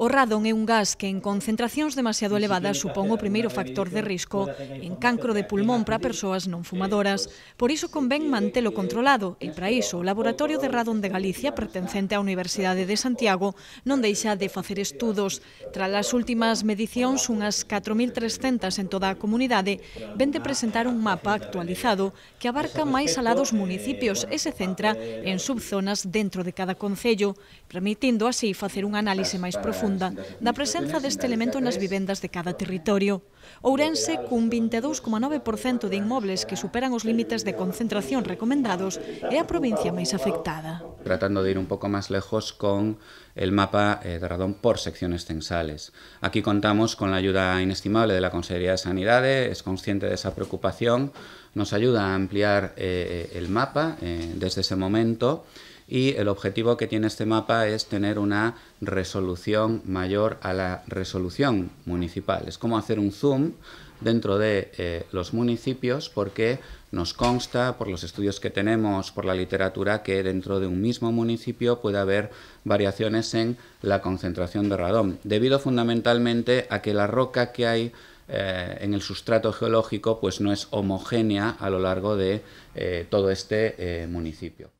O radon é un gas que en concentracións demasiado elevadas supón o primeiro factor de risco en cancro de pulmón para persoas non fumadoras. Por iso convén mantelo controlado e para iso o Laboratorio de Radon de Galicia pertencente á Universidade de Santiago non deixa de facer estudos. Tras as últimas medicións, unhas 4.300 en toda a comunidade, ven de presentar un mapa actualizado que abarca máis alá dos municipios e se centra en subzonas dentro de cada concello, permitindo así facer un análise máis profundo profunda da presenza deste elemento nas vivendas de cada territorio. Ourense, cun 22,9% de inmobles que superan os límites de concentración recomendados, é a provincia máis afectada. Tratando de ir un pouco máis lejos con el mapa eh, de radón por secciones censales. Aquí contamos con la ayuda inestimable de la de Sanidade, es consciente de esa preocupación, nos ayuda a ampliar o eh, el mapa eh, desde ese momento y el objetivo que tiene este mapa es tener una resolución mayor a la resolución municipal. Es como hacer un zoom dentro de eh, los municipios porque nos consta por los estudios que tenemos, por la literatura, que dentro de un mismo municipio puede haber variaciones en la concentración de radón, debido fundamentalmente a que la roca que hay eh, en el sustrato geológico pues no es homogénea a lo largo de eh, todo este municipio.